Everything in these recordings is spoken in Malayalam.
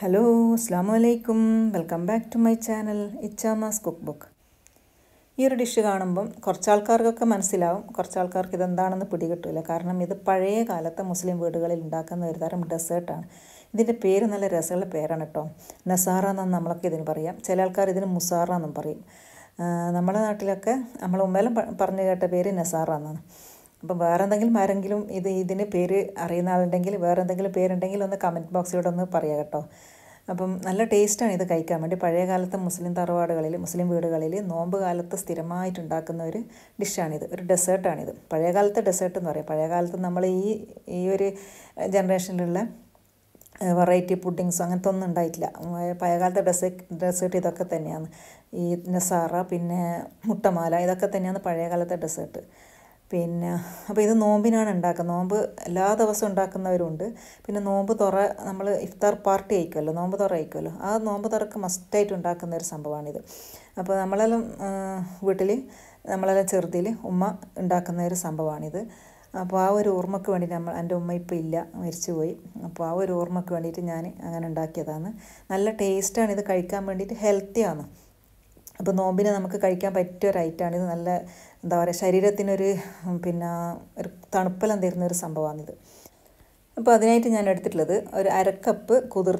ഹലോ അസ്സാം വലൈക്കും welcome back to my channel ഇച്ചാമാസ് കുക്ക് ബുക്ക് ഈ ഒരു ഡിഷ് കാണുമ്പം കുറച്ച് ആൾക്കാർക്കൊക്കെ മനസ്സിലാവും കുറച്ച് ആൾക്കാർക്ക് ഇതെന്താണെന്ന് പിടികിട്ടില്ല കാരണം ഇത് പഴയ കാലത്തെ മുസ്ലിം വീടുകളിൽ ഉണ്ടാക്കുന്ന ഒരു തരം ഡെസേർട്ടാണ് ഇതിൻ്റെ പേര് നല്ല രസമുള്ള പേരാണ് കേട്ടോ നസാറ എന്നാണ് നമ്മളൊക്കെ ഇതിന് പറയാം ചില ആൾക്കാർ ഇതിന് മുസാറ എന്നും പറയും നമ്മുടെ നാട്ടിലൊക്കെ നമ്മൾ ഉമ്മേലും പറഞ്ഞു കേട്ട പേര് നസാറ എന്നാണ് അപ്പം വേറെ എന്തെങ്കിലും ആരെങ്കിലും ഇത് ഇതിന് പേര് അറിയുന്ന ആളുണ്ടെങ്കിൽ വേറെ എന്തെങ്കിലും പേരുണ്ടെങ്കിൽ ഒന്ന് കമൻറ്റ് ബോക്സിലൂടെ ഒന്ന് പറയാം കേട്ടോ അപ്പം നല്ല ടേസ്റ്റാണ് ഇത് കഴിക്കാൻ വേണ്ടി പഴയ കാലത്ത് മുസ്ലിം തറവാടുകളിൽ മുസ്ലിം വീടുകളിൽ നോമ്പ് കാലത്ത് സ്ഥിരമായിട്ട് ഉണ്ടാക്കുന്ന ഒരു ഡിഷാണിത് ഒരു ഡെസേർട്ടാണിത് പഴയ കാലത്തെ ഡെസേർട്ട് എന്ന് പറയാം പഴയ കാലത്ത് നമ്മൾ ഈ ഈ ഒരു ജനറേഷനിലുള്ള വെറൈറ്റി പുഡിങ്സ് അങ്ങനത്തെ ഒന്നും ഉണ്ടായിട്ടില്ല പഴയകാലത്തെ ഡെസേ ഡെസേർട്ട് ഇതൊക്കെ തന്നെയാണ് ഈ നസാറ പിന്നെ മുട്ടമാല ഇതൊക്കെ തന്നെയാണ് പഴയകാലത്തെ ഡെസേർട്ട് പിന്നെ അപ്പോൾ ഇത് നോമ്പിനാണ് ഉണ്ടാക്കുന്നത് നോമ്പ് എല്ലാ ദിവസവും ഉണ്ടാക്കുന്നവരുണ്ട് പിന്നെ നോമ്പ് തുറ നമ്മൾ ഇഫ്താർ പാർട്ടി അയക്കുമല്ലോ നോമ്പ് തുറ അയക്കുമല്ലോ ആ നോമ്പ് തുറക്ക് മസ്റ്റായിട്ട് ഉണ്ടാക്കുന്ന ഒരു സംഭവമാണിത് അപ്പോൾ നമ്മളെല്ലാം വീട്ടിൽ നമ്മളെല്ലാം ചെറുതിൽ ഉമ്മ ഉണ്ടാക്കുന്ന ഒരു സംഭവമാണിത് അപ്പോൾ ആ ഒരു ഓർമ്മയ്ക്ക് വേണ്ടി നമ്മൾ എൻ്റെ ഉമ്മ ഇപ്പോൾ ഇല്ല മരിച്ചു പോയി അപ്പോൾ ആ ഒരു ഓർമ്മയ്ക്ക് വേണ്ടിയിട്ട് ഞാൻ അങ്ങനെ ഉണ്ടാക്കിയതാണ് നല്ല ടേസ്റ്റാണ് ഇത് കഴിക്കാൻ വേണ്ടിയിട്ട് ഹെൽത്തിയാണ് അപ്പോൾ നോമ്പിനെ നമുക്ക് കഴിക്കാൻ പറ്റിയ ഒരു ഐറ്റമാണ് ഇത് നല്ല എന്താ പറയുക ശരീരത്തിനൊരു പിന്നെ ഒരു തണുപ്പെല്ലാം തരുന്ന ഒരു സംഭവമാണിത് അപ്പോൾ അതിനായിട്ട് ഞാൻ എടുത്തിട്ടുള്ളത് ഒരു അരക്കപ്പ് കുതിർ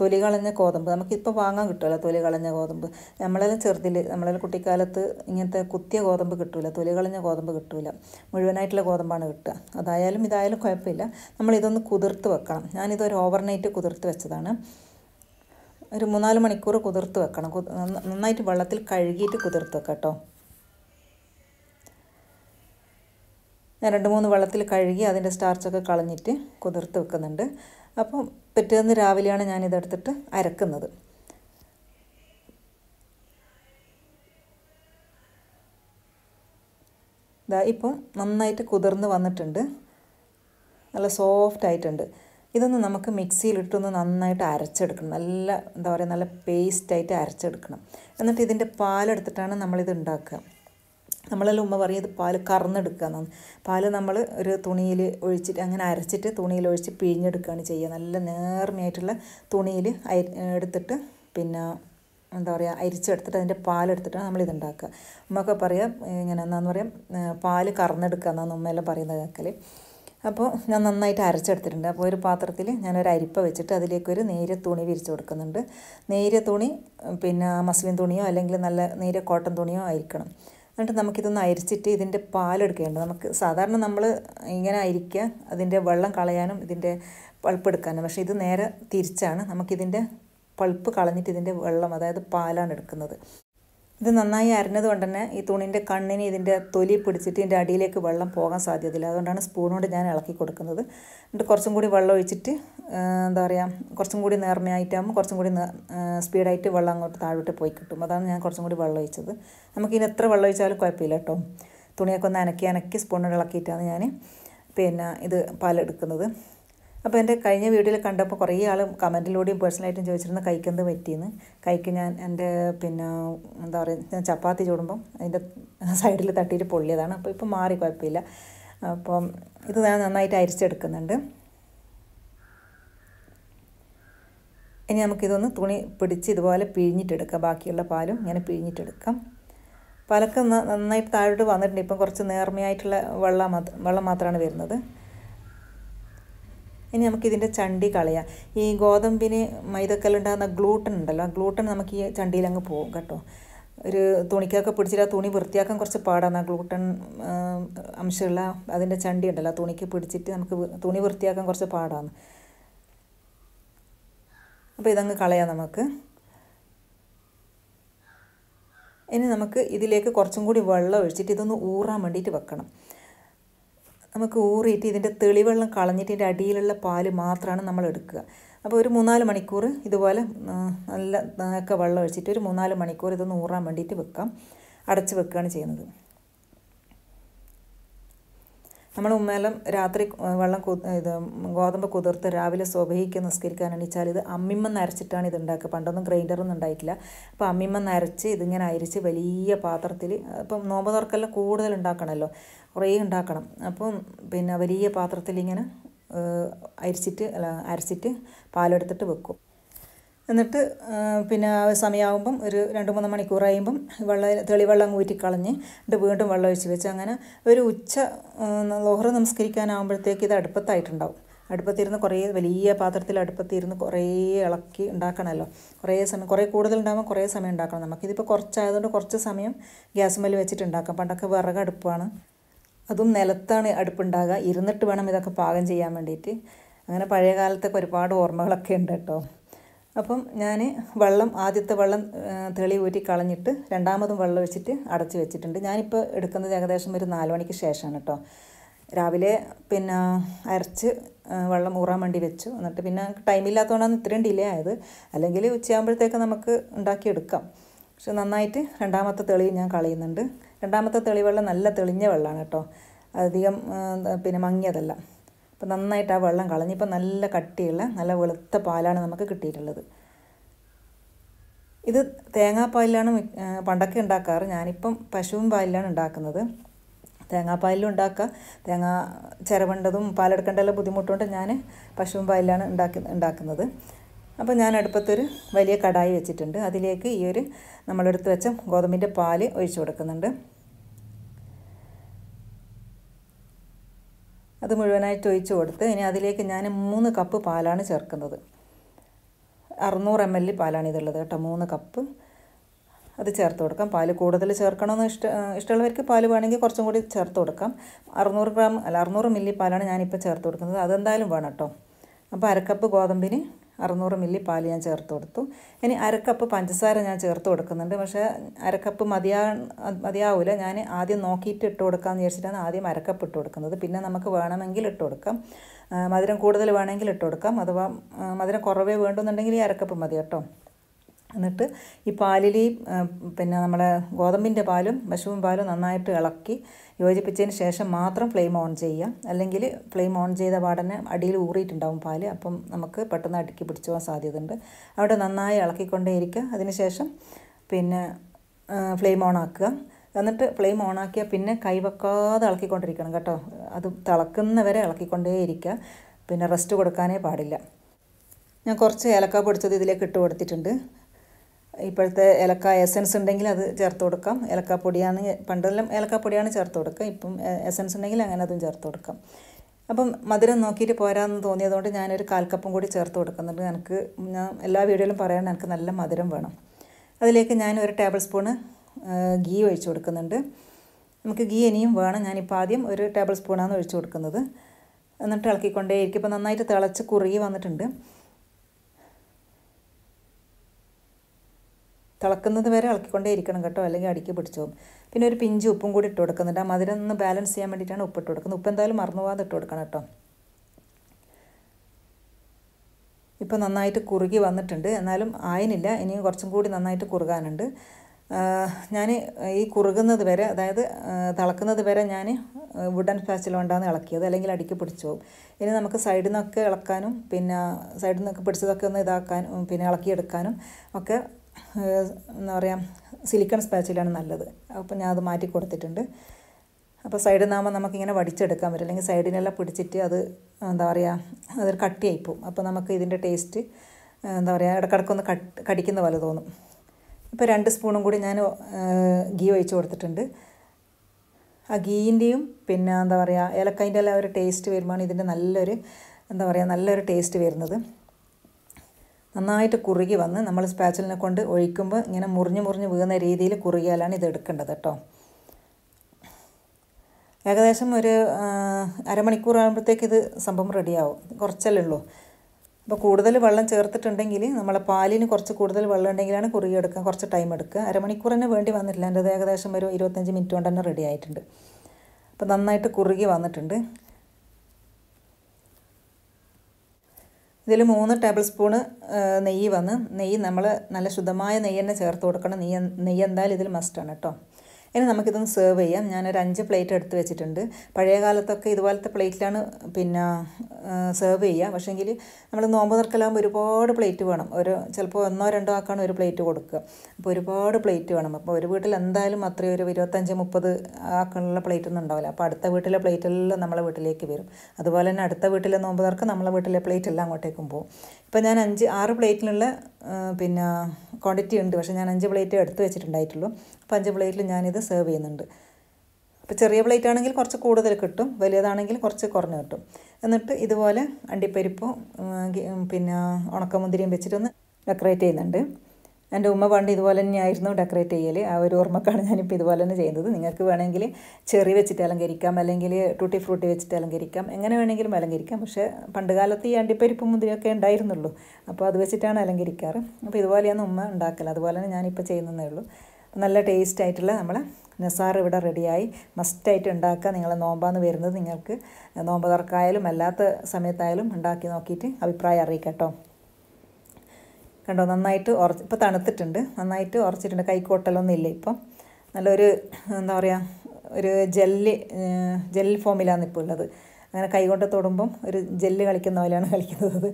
തൊലി കളഞ്ഞ കോതമ്പ് നമുക്കിപ്പോൾ വാങ്ങാൻ കിട്ടുമല്ലോ തൊലി കളഞ്ഞ കോതമ്പ് നമ്മളെല്ലാം ചെറുതിൽ നമ്മളെല്ലാം കുട്ടിക്കാലത്ത് ഇങ്ങനത്തെ കുത്തിയ കോതമ്പ് കിട്ടില്ല തൊലി കളഞ്ഞ കോതമ്പ് കിട്ടില്ല മുഴുവനായിട്ടുള്ള കോതമ്പാണ് കിട്ടുക അതായാലും ഇതായാലും കുഴപ്പമില്ല നമ്മൾ ഇതൊന്ന് കുതിർത്ത് വെക്കണം ഒരു ഓവർനൈറ്റ് കുതിർത്ത് വെച്ചതാണ് ഒരു മൂന്നാല് മണിക്കൂർ കുതിർത്ത് വെക്കണം നന്നായിട്ട് വെള്ളത്തിൽ കഴുകിയിട്ട് കുതിർത്ത് വെക്കാം കേട്ടോ ഞാൻ രണ്ട് മൂന്ന് വെള്ളത്തിൽ കഴുകി അതിൻ്റെ സ്റ്റാർച്ചൊക്കെ കളഞ്ഞിട്ട് കുതിർത്ത് വെക്കുന്നുണ്ട് അപ്പം പിറ്റേന്ന് രാവിലെയാണ് ഞാൻ അരക്കുന്നത് ഇതാ ഇപ്പം നന്നായിട്ട് കുതിർന്ന് വന്നിട്ടുണ്ട് നല്ല സോഫ്റ്റ് ആയിട്ടുണ്ട് ഇതൊന്ന് നമുക്ക് മിക്സിയിലിട്ടൊന്ന് നന്നായിട്ട് അരച്ചെടുക്കണം നല്ല എന്താ പറയുക നല്ല പേസ്റ്റായിട്ട് അരച്ചെടുക്കണം എന്നിട്ട് ഇതിൻ്റെ പാലെടുത്തിട്ടാണ് നമ്മളിത് ഉണ്ടാക്കുക നമ്മളെല്ലാം ഉമ്മ പറയും ഇത് പാല് കറന്നെടുക്കുക എന്നാണ് പാല് നമ്മൾ ഒരു തുണിയിൽ ഒഴിച്ചിട്ട് അങ്ങനെ അരച്ചിട്ട് തുണിയിൽ ഒഴിച്ച് പിഴിഞ്ഞെടുക്കുകയാണ് ചെയ്യുക നല്ല നേർമയായിട്ടുള്ള തുണിയിൽ എടുത്തിട്ട് പിന്നെ എന്താ പറയുക അരിച്ചെടുത്തിട്ട് അതിൻ്റെ പാലെടുത്തിട്ടാണ് നമ്മളിത് ഉണ്ടാക്കുക ഉമ്മൊക്കെ പറയാം ഇങ്ങനെ എന്താന്ന് പറയാം പാല് കറന്നെടുക്കുക എന്നാണ് ഉമ്മയെല്ലാം പറയുന്നത് കേൾക്കൽ അപ്പോൾ ഞാൻ നന്നായിട്ട് അരച്ചെടുത്തിട്ടുണ്ട് അപ്പോൾ ഒരു പാത്രത്തിൽ ഞാനൊരു അരിപ്പ വെച്ചിട്ട് അതിലേക്കൊരു നേരിയ തുണി വിരിച്ച് കൊടുക്കുന്നുണ്ട് നേരിയ തുണി പിന്നെ മസ്ലിൻ തുണിയോ അല്ലെങ്കിൽ നല്ല നേരിയ കോട്ടൺ തുണിയോ ആയിരിക്കണം എന്നിട്ട് നമുക്കിതൊന്ന് അരിച്ചിട്ട് ഇതിൻ്റെ പാലെടുക്കേണ്ടത് നമുക്ക് സാധാരണ നമ്മൾ ഇങ്ങനെ അരിക്കുക അതിൻ്റെ വെള്ളം കളയാനും ഇതിൻ്റെ പൾപ്പ് എടുക്കാനും പക്ഷേ ഇത് നേരെ തിരിച്ചാണ് നമുക്കിതിൻ്റെ പൾപ്പ് കളഞ്ഞിട്ട് ഇതിൻ്റെ വെള്ളം അതായത് പാലാണ് എടുക്കുന്നത് ഇത് നന്നായി അരഞ്ഞത് കൊണ്ട് തന്നെ ഈ തുണിൻ്റെ കണ്ണിന് ഇതിൻ്റെ തൊലി പിടിച്ചിട്ട് ഇതിൻ്റെ അടിയിലേക്ക് വെള്ളം പോകാൻ സാധ്യതയില്ല അതുകൊണ്ടാണ് സ്പൂണോട് ഞാൻ ഇളക്കി കൊടുക്കുന്നത് എന്നിട്ട് കുറച്ചും കൂടി വെള്ളം ഒഴിച്ചിട്ട് എന്താ പറയുക കുറച്ചും കൂടി നേർമയായിട്ടാകുമ്പോൾ കുറച്ചും കൂടി സ്പീഡായിട്ട് വെള്ളം അങ്ങോട്ട് താഴോട്ട് പോയി കിട്ടും അതാണ് ഞാൻ കുറച്ചും കൂടി വെള്ളം ഒഴിച്ചത് നമുക്കിനി എത്ര വെള്ളം ഒഴിച്ചാലും കുഴപ്പമില്ല കേട്ടോ തുണിയൊക്കെ ഒന്ന് അനക്കി അനക്കി സ്പൂണോട് ഇളക്കിയിട്ടാണ് ഞാൻ പിന്നെ ഇത് പാലെടുക്കുന്നത് അപ്പോൾ എൻ്റെ കഴിഞ്ഞ വീഡിയോയിൽ കണ്ടപ്പോൾ കുറേ ആൾ കമൻറ്റിലൂടെയും പേഴ്സണലായിട്ടും ചോദിച്ചിരുന്ന കൈക്കെന്ത് പറ്റിയെന്ന് കൈക്ക് ഞാൻ എൻ്റെ പിന്നെ എന്താ പറയുക ഞാൻ ചപ്പാത്തി ചൂടുമ്പം അതിൻ്റെ സൈഡിൽ തട്ടിയിട്ട് പൊള്ളിയതാണ് അപ്പോൾ ഇപ്പോൾ മാറി കുഴപ്പമില്ല അപ്പം ഇത് ഞാൻ നന്നായിട്ട് അരിച്ചെടുക്കുന്നുണ്ട് ഇനി നമുക്കിതൊന്ന് തുണി പിടിച്ച് ഇതുപോലെ പിഴിഞ്ഞിട്ടെടുക്കാം ബാക്കിയുള്ള പാലും ഇങ്ങനെ പിഴിഞ്ഞിട്ടെടുക്കാം പാലൊക്കെ നന്നായിട്ട് താഴോട്ട് വന്നിട്ടുണ്ട് ഇപ്പം കുറച്ച് നേർമയായിട്ടുള്ള വെള്ളം വെള്ളം മാത്രമാണ് വരുന്നത് ഇനി നമുക്കിതിൻ്റെ ചണ്ടി കളയാം ഈ ഗോതമ്പിന് മൈദക്കല്ലുണ്ടാകുന്ന ഗ്ലൂട്ടൻ ഉണ്ടല്ലോ ആ ഗ്ലൂട്ടൻ നമുക്ക് ഈ ചണ്ടിയിൽ അങ്ങ് പോകും കേട്ടോ ഒരു തുണിക്കൊക്കെ പിടിച്ചിട്ട് തുണി വൃത്തിയാക്കാൻ കുറച്ച് പാടാണ് ആ ഗ്ലൂട്ടൺ അംശമുള്ള അതിൻ്റെ ചണ്ടി ഉണ്ടല്ലോ തുണിക്ക് പിടിച്ചിട്ട് നമുക്ക് തുണി വൃത്തിയാക്കാൻ കുറച്ച് പാടാണ് അപ്പോൾ ഇതങ്ങ് കളയാം നമുക്ക് ഇനി നമുക്ക് ഇതിലേക്ക് കുറച്ചും കൂടി വെള്ളം ഒഴിച്ചിട്ട് ഇതൊന്ന് ഊറാൻ വേണ്ടിയിട്ട് വെക്കണം നമുക്ക് ഊറിയിട്ട് ഇതിൻ്റെ തെളിവെള്ളം കളഞ്ഞിട്ട് ഇതിൻ്റെ അടിയിലുള്ള പാല് മാത്രമാണ് നമ്മൾ എടുക്കുക അപ്പോൾ ഒരു മൂന്നാല് മണിക്കൂർ ഇതുപോലെ നല്ല ഒക്കെ വെള്ളം ഒഴിച്ചിട്ട് ഒരു മൂന്നാല് മണിക്കൂർ ഇതൊന്ന് ഊറാൻ വേണ്ടിയിട്ട് വെക്കാം അടച്ച് വെക്കുകയാണ് ചെയ്യുന്നത് നമ്മൾ ഉമ്മേലം രാത്രി വെള്ളം ഇത് ഗോതമ്പ് കുതിർത്ത് രാവിലെ സ്വഭയിക്ക് നിസ്കരിക്കാനാണ് വെച്ചാൽ ഇത് അമ്മിമ്മ നരച്ചിട്ടാണ് ഇത് ഉണ്ടാക്കുക പണ്ടൊന്നും ഗ്രൈൻഡറൊന്നും ഉണ്ടായിട്ടില്ല അപ്പോൾ അമ്മിമ്മ നരച്ച് ഇതിങ്ങനെ അരിച്ച് വലിയ പാത്രത്തിൽ ഇപ്പം നോമ്പ് തുറക്കെല്ലാം കൂടുതൽ ഉണ്ടാക്കണമല്ലോ കുറേ ഉണ്ടാക്കണം അപ്പം പിന്നെ വലിയ പാത്രത്തിലിങ്ങനെ അരിച്ചിട്ട് അല്ല അരച്ചിട്ട് പാലെടുത്തിട്ട് വെക്കും എന്നിട്ട് പിന്നെ സമയമാകുമ്പം ഒരു രണ്ട് മൂന്ന് മണിക്കൂർ കഴിയുമ്പം വെള്ളം തെളിവെള്ളം ഊറ്റിക്കളഞ്ഞ് എന്നിട്ട് വീണ്ടും വെള്ളം ഒഴിച്ച് വെച്ച് അങ്ങനെ ഒരു ഉച്ച ലോഹർ നമസ്കരിക്കാനാകുമ്പോഴത്തേക്ക് ഇത് അടുപ്പത്തായിട്ടുണ്ടാവും അടുപ്പത്തിരുന്ന് കുറേ വലിയ പാത്രത്തിൽ അടുപ്പത്തിരുന്ന് കുറേ ഇളക്കി ഉണ്ടാക്കണമല്ലോ കുറേ സമയം കുറേ കൂടുതൽ ഉണ്ടാകുമ്പോൾ കുറേ സമയം ഉണ്ടാക്കണം നമുക്കിതിപ്പോൾ കുറച്ചായതുകൊണ്ട് കുറച്ച് സമയം ഗ്യാസ് മല്ലി വെച്ചിട്ട് ഉണ്ടാക്കാം പണ്ടൊക്കെ വിറകടുപ്പാണ് അതും നിലത്താണ് അടുപ്പുണ്ടാകുക ഇരുന്നിട്ട് വേണം ഇതൊക്കെ പാകം ചെയ്യാൻ വേണ്ടിയിട്ട് അങ്ങനെ പഴയ കാലത്തൊക്കെ ഒരുപാട് ഓർമ്മകളൊക്കെ ഉണ്ട് കേട്ടോ അപ്പം ഞാൻ വെള്ളം ആദ്യത്തെ വെള്ളം തെളി ഊറ്റി കളഞ്ഞിട്ട് രണ്ടാമതും വെള്ളം വെച്ചിട്ട് അടച്ച് വെച്ചിട്ടുണ്ട് ഞാനിപ്പോൾ എടുക്കുന്നത് ഏകദേശം ഒരു നാല് മണിക്ക് ശേഷമാണ് കേട്ടോ രാവിലെ പിന്നെ അരച്ച് വെള്ളം ഊറാൻ വേണ്ടി വെച്ചു എന്നിട്ട് പിന്നെ ടൈമില്ലാത്തതുകൊണ്ടാണ് ഇത്രയും ഡിലേ ആയത് അല്ലെങ്കിൽ ഉച്ചയാകുമ്പോഴത്തേക്ക് നമുക്ക് ഉണ്ടാക്കിയെടുക്കാം പക്ഷെ നന്നായിട്ട് രണ്ടാമത്തെ തെളി ഞാൻ കളയുന്നുണ്ട് രണ്ടാമത്തെ തെളി വെള്ളം നല്ല തെളിഞ്ഞ വെള്ളമാണ് കേട്ടോ അധികം പിന്നെ മങ്ങിയതല്ല അപ്പം നന്നായിട്ട് ആ വെള്ളം കളഞ്ഞിപ്പോൾ നല്ല കട്ടിയുള്ള നല്ല വെളുത്ത പാലാണ് നമുക്ക് കിട്ടിയിട്ടുള്ളത് ഇത് തേങ്ങാപ്പാലിലാണ് പണ്ടൊക്കെ ഉണ്ടാക്കാറ് ഞാനിപ്പം പശുവും പാലിലാണ് ഉണ്ടാക്കുന്നത് തേങ്ങാപ്പാലിലും ഉണ്ടാക്കുക തേങ്ങ ചിരവേണ്ടതും പാലെടുക്കേണ്ടതെല്ലാം ബുദ്ധിമുട്ടുകൊണ്ട് ഞാൻ പശുവും പാലിലാണ് ഉണ്ടാക്കി ഉണ്ടാക്കുന്നത് അപ്പോൾ ഞാൻ അടുപ്പത്തൊരു വലിയ കടായി വെച്ചിട്ടുണ്ട് അതിലേക്ക് ഈ ഒരു നമ്മളെടുത്ത് വെച്ച ഗോതമ്പിൻ്റെ പാല് ഒഴിച്ചു കൊടുക്കുന്നുണ്ട് അത് മുഴുവനായിട്ട് ഒഴിച്ചു കൊടുത്ത് ഇനി അതിലേക്ക് ഞാൻ മൂന്ന് കപ്പ് പാലാണ് ചേർക്കുന്നത് അറുന്നൂറ് എം എൽ പാലാണ് ഇതുള്ളത് കേട്ടോ മൂന്ന് കപ്പ് അത് ചേർത്ത് കൊടുക്കാം പാല് കൂടുതൽ ചേർക്കണമെന്ന് ഇഷ്ട ഇഷ്ടമുള്ളവർക്ക് പാല് വേണമെങ്കിൽ കുറച്ചും കൂടി ചേർത്ത് കൊടുക്കാം അറുന്നൂറ് ഗ്രാം അല്ല അറുന്നൂറ് മില്ലി പാലാണ് ഞാനിപ്പോൾ ചേർത്ത് കൊടുക്കുന്നത് അതെന്തായാലും വേണം കേട്ടോ അപ്പോൾ അരക്കപ്പ് ഗോതമ്പിന് അറുന്നൂറ് മില്ലി പാൽ ഞാൻ ചേർത്ത് കൊടുത്തു ഇനി അരക്കപ്പ് പഞ്ചസാര ഞാൻ ചേർത്ത് കൊടുക്കുന്നുണ്ട് പക്ഷേ അരക്കപ്പ് മതിയാ മതിയാവില്ല ഞാൻ ആദ്യം നോക്കിയിട്ട് ഇട്ട് കൊടുക്കാമെന്ന് വിചാരിച്ചിട്ടാണ് ആദ്യം അരക്കപ്പ് ഇട്ട് കൊടുക്കുന്നത് പിന്നെ നമുക്ക് വേണമെങ്കിൽ ഇട്ട് കൊടുക്കാം മധുരം കൂടുതൽ വേണമെങ്കിൽ ഇട്ട് കൊടുക്കാം അഥവാ മധുരം കുറവേ വേണ്ടെന്നുണ്ടെങ്കിൽ ഈ അരക്കപ്പ് മതി കേട്ടോ എന്നിട്ട് ഈ പാലിൽ പിന്നെ നമ്മുടെ ഗോതമ്പിൻ്റെ പാലും പശുവിൻ പാലും നന്നായിട്ട് ഇളക്കി യോജിപ്പിച്ചതിന് ശേഷം മാത്രം ഫ്ലെയിം ഓൺ ചെയ്യുക അല്ലെങ്കിൽ ഫ്ലെയിം ഓൺ ചെയ്ത പാടനെ അടിയിൽ ഊറിയിട്ടുണ്ടാവും പാല് അപ്പം നമുക്ക് പെട്ടെന്ന് അടുക്കി പിടിച്ചു പോകാൻ സാധ്യതയുണ്ട് അവിടെ നന്നായി ഇളക്കിക്കൊണ്ടേയിരിക്കുക അതിനുശേഷം പിന്നെ ഫ്ലെയിം ഓൺ ആക്കുക എന്നിട്ട് ഫ്ലെയിം ഓണാക്കിയാൽ പിന്നെ കൈവെക്കാതെ ഇളക്കിക്കൊണ്ടിരിക്കണം കേട്ടോ അത് തിളക്കുന്നവരെ ഇളക്കിക്കൊണ്ടേയിരിക്കുക പിന്നെ റെസ്റ്റ് കൊടുക്കാനേ പാടില്ല ഞാൻ കുറച്ച് ഏലക്ക പൊടിച്ചത് ഇതിലേക്ക് ഇട്ട് കൊടുത്തിട്ടുണ്ട് ഇപ്പോഴത്തെ ഇലക്ക എസൻസ് ഉണ്ടെങ്കിൽ അത് ചേർത്ത് കൊടുക്കാം ഇലക്കാപ്പൊടിയാണ് പണ്ടെല്ലാം ഇലക്കാപ്പൊടിയാണ് ചേർത്ത് കൊടുക്കുക ഇപ്പം എസൻസ് ഉണ്ടെങ്കിൽ അങ്ങനെ അതും ചേർത്ത് കൊടുക്കാം അപ്പം മധുരം നോക്കിയിട്ട് പോരാന്ന് തോന്നിയതുകൊണ്ട് ഞാനൊരു കാൽക്കപ്പും കൂടി ചേർത്ത് കൊടുക്കുന്നുണ്ട് എനിക്ക് ഞാൻ എല്ലാ വീഡിയോയിലും പറയാൻ എനിക്ക് നല്ല മധുരം വേണം അതിലേക്ക് ഞാൻ ഒരു ടേബിൾ സ്പൂണ് ഗീ ഒഴിച്ചു കൊടുക്കുന്നുണ്ട് നമുക്ക് ഗീ ഇനിയും വേണം ഞാനിപ്പോൾ ആദ്യം ഒരു ടേബിൾ സ്പൂണാണ് ഒഴിച്ചു കൊടുക്കുന്നത് എന്നിട്ട് ഇളക്കിക്കൊണ്ടേ ഇരിക്കും ഇപ്പോൾ നന്നായിട്ട് തിളച്ച് കുറുകി വന്നിട്ടുണ്ട് തിളക്കുന്നത് വരെ ഇളക്കിക്കൊണ്ടേ ഇരിക്കണം കേട്ടോ അല്ലെങ്കിൽ അടിക്ക് പിടിച്ചോവും പിന്നെ ഒരു പിഞ്ച് ഉപ്പും കൂടി ഇട്ട് കൊടുക്കുന്നുണ്ട് ആ മധുരം ഒന്ന് ബാലൻസ് ചെയ്യാൻ വേണ്ടിയിട്ടാണ് ഉപ്പ് ഇട്ട് കൊടുക്കുന്നത് ഉപ്പ് എന്തായാലും മറന്നു പോകാതെ ഇട്ട് കൊടുക്കണം കേട്ടോ ഇപ്പോൾ നന്നായിട്ട് കുറുകി വന്നിട്ടുണ്ട് എന്നാലും ആയനില്ല ഇനിയും കുറച്ചും കൂടി നന്നായിട്ട് കുറുകാനുണ്ട് ഞാൻ ഈ കുറുകുന്നത് വരെ അതായത് തിളക്കുന്നത് വരെ ഞാൻ വുഡൻ ഫ്ലാസ്റ്റിൽ കൊണ്ടാണ് ഇളക്കിയത് അല്ലെങ്കിൽ അടിക്ക് പിടിച്ചു പോകും ഇനി നമുക്ക് സൈഡിൽ നിന്നൊക്കെ ഇളക്കാനും പിന്നെ സൈഡിൽ നിന്നൊക്കെ പിടിച്ചതൊക്കെ ഒന്ന് ഇതാക്കാനും പിന്നെ ഇളക്കിയെടുക്കാനും ഒക്കെ എന്താ പറയുക സിലിക്കൺ സ്പാച്ചിലാണ് നല്ലത് അപ്പോൾ ഞാൻ അത് മാറ്റി കൊടുത്തിട്ടുണ്ട് അപ്പോൾ സൈഡിൽ നിന്നാകുമ്പോൾ നമുക്കിങ്ങനെ വടിച്ചെടുക്കാൻ പറ്റും അല്ലെങ്കിൽ സൈഡിനെല്ലാം പിടിച്ചിട്ട് അത് എന്താ പറയുക അതൊരു കട്ടിയായി പോവും അപ്പോൾ നമുക്ക് ഇതിൻ്റെ ടേസ്റ്റ് എന്താ പറയുക ഇടക്കിടക്കൊന്ന് കട്ട് കടിക്കുന്ന പോലെ തോന്നും ഇപ്പോൾ രണ്ട് സ്പൂണും കൂടി ഞാൻ ഗീ ഒഴിച്ച് കൊടുത്തിട്ടുണ്ട് ആ ഗീൻ്റെയും പിന്നെ എന്താ പറയുക ഏലക്കായൻ്റെ എല്ലാം ഒരു ടേസ്റ്റ് വരുമ്പോഴാണ് ഇതിൻ്റെ നല്ലൊരു എന്താ പറയുക നല്ലൊരു ടേസ്റ്റ് വരുന്നത് നന്നായിട്ട് കുറുകി വന്ന് നമ്മൾ സ്പാച്ചലിനെ കൊണ്ട് ഒഴിക്കുമ്പോൾ ഇങ്ങനെ മുറിഞ്ഞ് മുറിഞ്ഞ് വീഴുന്ന രീതിയിൽ കുറുകിയാലാണ് ഇത് എടുക്കേണ്ടത് കേട്ടോ ഏകദേശം ഒരു അരമണിക്കൂർ ആകുമ്പോഴത്തേക്ക് ഇത് സംഭവം റെഡിയാവും കുറച്ചല്ലേ ഉള്ളൂ അപ്പോൾ കൂടുതൽ വെള്ളം ചേർത്തിട്ടുണ്ടെങ്കിൽ നമ്മളെ പാലിന് കുറച്ച് കൂടുതൽ വെള്ളം ഉണ്ടെങ്കിലാണ് കുറുകി എടുക്കുക കുറച്ച് ടൈം എടുക്കുക അരമണിക്കൂർ തന്നെ വേണ്ടി വന്നിട്ടില്ല എൻ്റെ ഏകദേശം ഒരു ഇരുപത്തഞ്ച് മിനിറ്റ് കൊണ്ട് തന്നെ റെഡി ആയിട്ടുണ്ട് അപ്പോൾ നന്നായിട്ട് കുറുകി വന്നിട്ടുണ്ട് ഇതിൽ മൂന്ന് ടേബിൾ സ്പൂണ് നെയ്യ് വന്ന് നെയ്യ് നമ്മൾ നല്ല ശുദ്ധമായ നെയ്യ് തന്നെ ചേർത്ത് കൊടുക്കണം നെയ്യ് നെയ്യ് എന്തായാലും ഇതിൽ മസ്റ്റാണ് കേട്ടോ ഇനി നമുക്കിതൊന്ന് സെർവ് ചെയ്യാം ഞാനൊരു അഞ്ച് പ്ലേറ്റ് എടുത്ത് വെച്ചിട്ടുണ്ട് പഴയ കാലത്തൊക്കെ ഇതുപോലത്തെ പ്ലേറ്റിലാണ് പിന്നെ സെർവ് ചെയ്യുക പക്ഷേങ്കിൽ നമ്മൾ നോമ്പ് നിർക്കലാകുമ്പോൾ ഒരുപാട് പ്ലേറ്റ് വേണം ഒരു ചിലപ്പോൾ ഒന്നോ രണ്ടോ ആക്കാണ് ഒരു പ്ലേറ്റ് കൊടുക്കുക അപ്പോൾ ഒരുപാട് പ്ലേറ്റ് വേണം അപ്പോൾ ഒരു വീട്ടിൽ എന്തായാലും അത്രയും ഒരു ഇരുപത്തഞ്ച് മുപ്പത് ആക്കാനുള്ള പ്ലേറ്റ് ഒന്നും ഉണ്ടാവില്ല അപ്പോൾ അടുത്ത വീട്ടിലെ പ്ലേറ്റ് എല്ലാം നമ്മളെ വീട്ടിലേക്ക് വരും അതുപോലെ തന്നെ അടുത്ത വീട്ടിലെ നോമ്പ് തുറക്കം നമ്മളെ വീട്ടിലെ പ്ലേറ്റ് എല്ലാം അങ്ങോട്ടേക്കും പോകും അപ്പോൾ ഞാൻ അഞ്ച് ആറ് പ്ലേറ്റിനുള്ള പിന്നെ ക്വാണ്ടിറ്റി ഉണ്ട് പക്ഷേ ഞാൻ അഞ്ച് പ്ലേറ്റ് എടുത്ത് വെച്ചിട്ടുണ്ടായിട്ടുള്ളൂ അപ്പോൾ അഞ്ച് പ്ലേറ്റിൽ ഞാനിത് സെർവ് ചെയ്യുന്നുണ്ട് അപ്പോൾ ചെറിയ പ്ലേറ്റ് ആണെങ്കിൽ കുറച്ച് കൂടുതൽ കിട്ടും വലിയതാണെങ്കിൽ കുറച്ച് കുറഞ്ഞ് കിട്ടും എന്നിട്ട് ഇതുപോലെ അണ്ടിപ്പരിപ്പും പിന്നെ ഉണക്കമുന്തിരിയും വെച്ചിട്ടൊന്ന് ഡെക്കറേറ്റ് ചെയ്യുന്നുണ്ട് എൻ്റെ ഉമ്മ പണ്ട് ഇതുപോലെ തന്നെയായിരുന്നു ഡെക്കറേറ്റ് ചെയ്യൽ ആ ഒരു ഓർമ്മക്കാണ് ഞാനിപ്പോൾ ഇതുപോലെ തന്നെ ചെയ്യുന്നത് നിങ്ങൾക്ക് വേണമെങ്കിൽ ചെറി വെച്ചിട്ട് അലങ്കരിക്കാം അല്ലെങ്കിൽ ടൂട്ടി ഫ്രൂട്ടി വെച്ചിട്ട് അലങ്കരിക്കാം എങ്ങനെ വേണമെങ്കിലും അലങ്കരിക്കാം പക്ഷേ പണ്ട് കാലത്ത് ഈ അണ്ടിപ്പരിപ്പ് മുന്തിരിയൊക്കെ ഉണ്ടായിരുന്നുള്ളൂ അപ്പോൾ അത് വെച്ചിട്ടാണ് അലങ്കരിക്കാറ് അപ്പോൾ ഇതുപോലെയാണ് ഉമ്മ ഉണ്ടാക്കൽ അതുപോലെ തന്നെ ഞാനിപ്പോൾ ചെയ്യുന്നതേ ഉള്ളൂ നല്ല ടേസ്റ്റ് ആയിട്ടുള്ള നമ്മളെ നസാർ ഇവിടെ റെഡിയായി മസ്റ്റായിട്ട് ഉണ്ടാക്കുക നിങ്ങൾ നോമ്പാന്ന് വരുന്നത് നിങ്ങൾക്ക് നോമ്പ് തുറക്കായാലും അല്ലാത്ത സമയത്തായാലും ഉണ്ടാക്കി നോക്കിയിട്ട് അഭിപ്രായം അറിയിക്കട്ടോ കണ്ടോ നന്നായിട്ട് ഉറച്ച് ഇപ്പോൾ തണുത്തിട്ടുണ്ട് നന്നായിട്ട് ഉറച്ചിട്ടുണ്ട് കൈക്കോട്ടലൊന്നും ഇല്ല ഇപ്പം നല്ലൊരു എന്താ പറയുക ഒരു ജെല്ല് ജെല്ല് ഫോമിലാണ് ഇപ്പോൾ ഉള്ളത് അങ്ങനെ കൈകൊണ്ട് തൊടുമ്പം ഒരു ജെല്ല് കളിക്കുന്ന പോലെയാണ് കളിക്കുന്നത്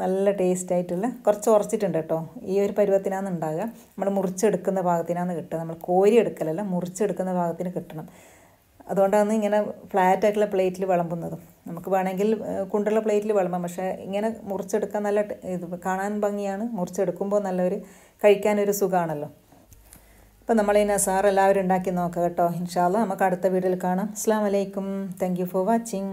നല്ല ടേസ്റ്റ് ആയിട്ടുള്ള കുറച്ച് ഉറച്ചിട്ടുണ്ട് കേട്ടോ ഈ ഒരു പരുവത്തിനാണ് ഉണ്ടാകുക നമ്മൾ മുറിച്ചെടുക്കുന്ന പാകത്തിനാണ് കിട്ടുക നമ്മൾ കോരി എടുക്കലല്ല മുറിച്ചെടുക്കുന്ന ഭാഗത്തിന് കിട്ടണം അതുകൊണ്ടാണ് ഇങ്ങനെ ഫ്ലാറ്റ് ആയിട്ടുള്ള പ്ലേറ്റിൽ വിളമ്പുന്നതും നമുക്ക് വേണമെങ്കിൽ കുണ്ടുള്ള പ്ലേറ്റിൽ വിളമ്പാം പക്ഷേ ഇങ്ങനെ മുറിച്ചെടുക്കാൻ നല്ല ഇത് കാണാൻ ഭംഗിയാണ് മുറിച്ചെടുക്കുമ്പോൾ നല്ലൊരു കഴിക്കാനൊരു സുഖമാണല്ലോ അപ്പോൾ നമ്മൾ ഈ നസാർ എല്ലാവരും ഉണ്ടാക്കി നോക്കാം കേട്ടോ ഇൻഷാല്ല നമുക്ക് അടുത്ത വീഡിയോയിൽ കാണാം അസ്ലാം വലൈക്കും താങ്ക് ഫോർ വാച്ചിങ്